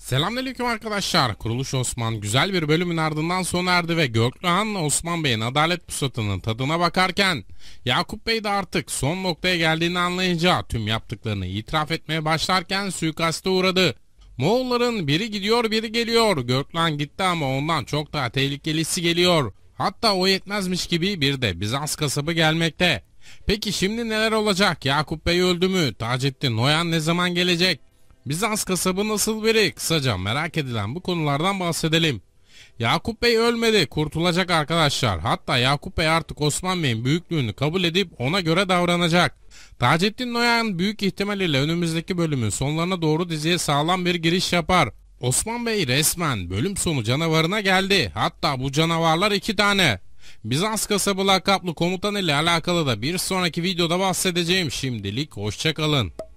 Selamünaleyküm arkadaşlar. Kuruluş Osman güzel bir bölümün ardından sona erdi ve Göklühan'la Osman Bey'in adalet pusatının tadına bakarken Yakup Bey de artık son noktaya geldiğini anlayınca tüm yaptıklarını itiraf etmeye başlarken suikaste uğradı. Moğolların biri gidiyor biri geliyor. Göklühan gitti ama ondan çok daha tehlikelisi geliyor. Hatta o yetmezmiş gibi bir de Bizans kasabı gelmekte. Peki şimdi neler olacak? Yakup Bey öldü mü? Taceddin Noyan ne zaman gelecek? Bizans kasabı nasıl biri? Kısaca merak edilen bu konulardan bahsedelim. Yakup Bey ölmedi, kurtulacak arkadaşlar. Hatta Yakup Bey artık Osman Bey'in büyüklüğünü kabul edip ona göre davranacak. Taceddin Noyan büyük ihtimalle önümüzdeki bölümün sonlarına doğru diziye sağlam bir giriş yapar. Osman Bey resmen bölüm sonu canavarına geldi. Hatta bu canavarlar iki tane. Bizans kasabı lakaplı komutan ile alakalı da bir sonraki videoda bahsedeceğim. Şimdilik hoşçakalın.